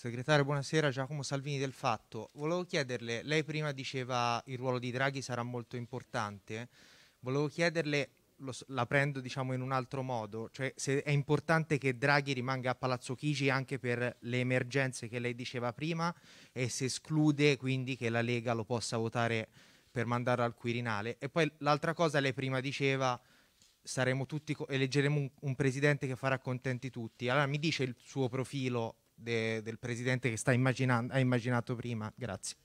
Segretario, buonasera. Giacomo Salvini del Fatto. Volevo chiederle, lei prima diceva il ruolo di Draghi sarà molto importante. Volevo chiederle, lo, la prendo diciamo in un altro modo, cioè se è importante che Draghi rimanga a Palazzo Chigi anche per le emergenze che lei diceva prima e se esclude quindi che la Lega lo possa votare per mandarlo al Quirinale. E poi l'altra cosa, lei prima diceva saremo tutti, eleggeremo un, un presidente che farà contenti tutti. Allora mi dice il suo profilo de, del presidente che sta immaginando, ha immaginato prima. Grazie.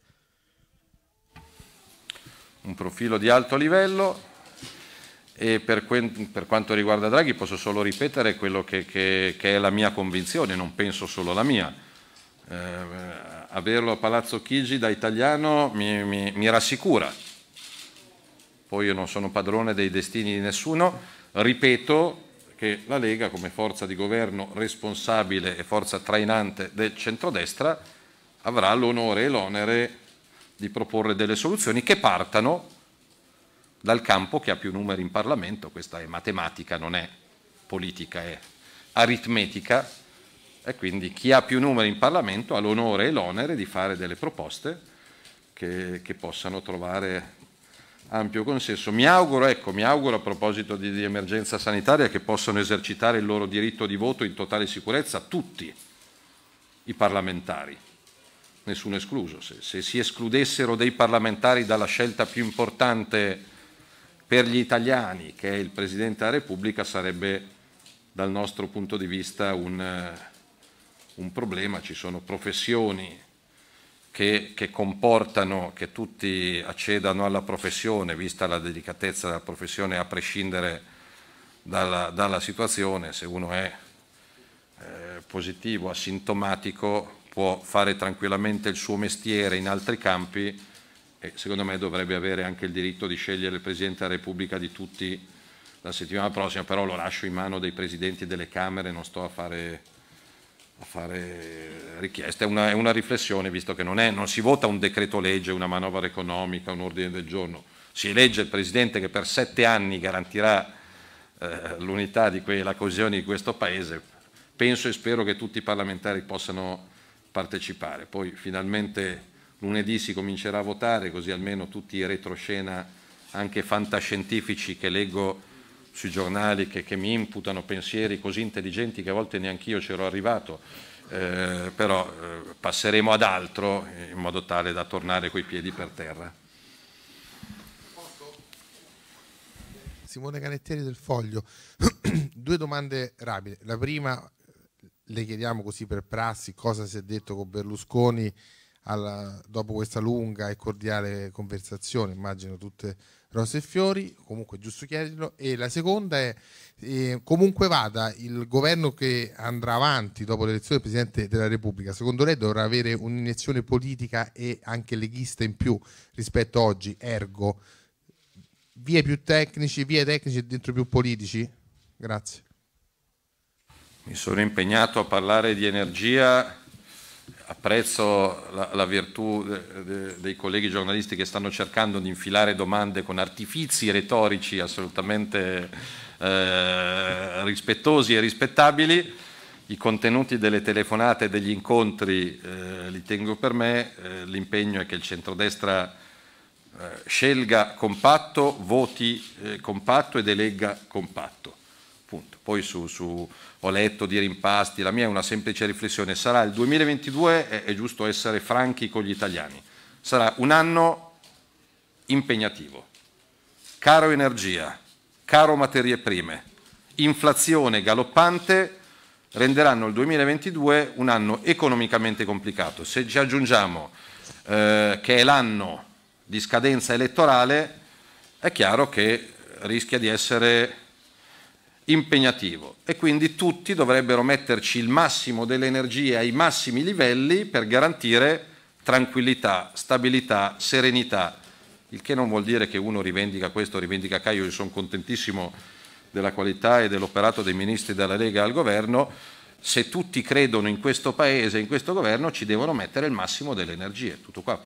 Un profilo di alto livello e per, per quanto riguarda Draghi posso solo ripetere quello che, che, che, è la mia convinzione, non penso solo la mia. Eh, averlo a Palazzo Chigi da italiano mi, mi, mi rassicura. Poi io non sono padrone dei destini di nessuno, ripeto, che la Lega, come forza di governo responsabile e forza trainante del centrodestra, avrà l'onore e l'onere di proporre delle soluzioni che partano dal campo che ha più numeri in Parlamento, questa è matematica, non è politica, è aritmetica, e quindi chi ha più numeri in Parlamento ha l'onore e l'onere di fare delle proposte che, che possano trovare ampio consenso. Mi auguro, ecco, mi auguro a proposito di, di, emergenza sanitaria che possano esercitare il loro diritto di voto in totale sicurezza tutti i parlamentari, nessuno escluso. Se, se si escludessero dei parlamentari dalla scelta più importante per gli italiani, che è il Presidente della Repubblica, sarebbe dal nostro punto di vista un, un problema. Ci sono professioni che, che, comportano che tutti accedano alla professione, vista la delicatezza della professione, a prescindere dalla, dalla situazione, se uno è eh, positivo, asintomatico, può fare tranquillamente il suo mestiere in altri campi e secondo me dovrebbe avere anche il diritto di scegliere il Presidente della Repubblica di tutti la settimana prossima, però lo lascio in mano dei Presidenti delle Camere, non sto a fare fare richieste, è una, una riflessione visto che non, è, non si vota un decreto legge, una manovra economica, un ordine del giorno, si elegge il Presidente che per sette anni garantirà eh, l'unità e la coesione di questo Paese. Penso e spero che tutti i parlamentari possano partecipare. Poi finalmente lunedì si comincerà a votare, così almeno tutti i retroscena, anche fantascientifici che leggo sui giornali che, che mi imputano pensieri così intelligenti che a volte neanche io c'ero arrivato, eh, però eh, passeremo ad altro in modo tale da tornare coi piedi per terra. Simone Canettieri del Foglio, due domande rapide. La prima le chiediamo così per prassi cosa si è detto con Berlusconi alla, dopo questa lunga e cordiale conversazione, immagino tutte rose e fiori, comunque è giusto chiederlo. E la seconda è, eh, comunque vada, il governo che andrà avanti dopo l'elezione del Presidente della Repubblica, secondo lei dovrà avere un'iniezione politica e anche leghista in più rispetto a oggi, ergo vie più tecnici, vie tecnici e dentro più politici? Grazie. Mi sono impegnato a parlare di energia apprezzo la, la virtù de, de, dei colleghi giornalisti che stanno cercando di infilare domande con artifici retorici assolutamente eh, rispettosi e rispettabili. I contenuti delle telefonate e degli incontri eh, li tengo per me, eh, l'impegno è che il centrodestra eh, scelga compatto, voti eh, compatto ed elegga compatto poi su, su, ho letto di rimpasti, la mia è una semplice riflessione, sarà il 2022, è, è giusto essere franchi con gli italiani, sarà un anno impegnativo, caro energia, caro materie prime, inflazione galoppante renderanno il 2022 un anno economicamente complicato. Se ci aggiungiamo eh, che è l'anno di scadenza elettorale, è chiaro che rischia di essere impegnativo e quindi tutti dovrebbero metterci il massimo delle energie ai massimi livelli per garantire tranquillità, stabilità, serenità, il che non vuol dire che uno rivendica questo, rivendica Caio, io sono contentissimo della qualità e dell'operato dei ministri della Lega al governo, se tutti credono in questo Paese, in questo governo, ci devono mettere il massimo delle energie. Tutto qua.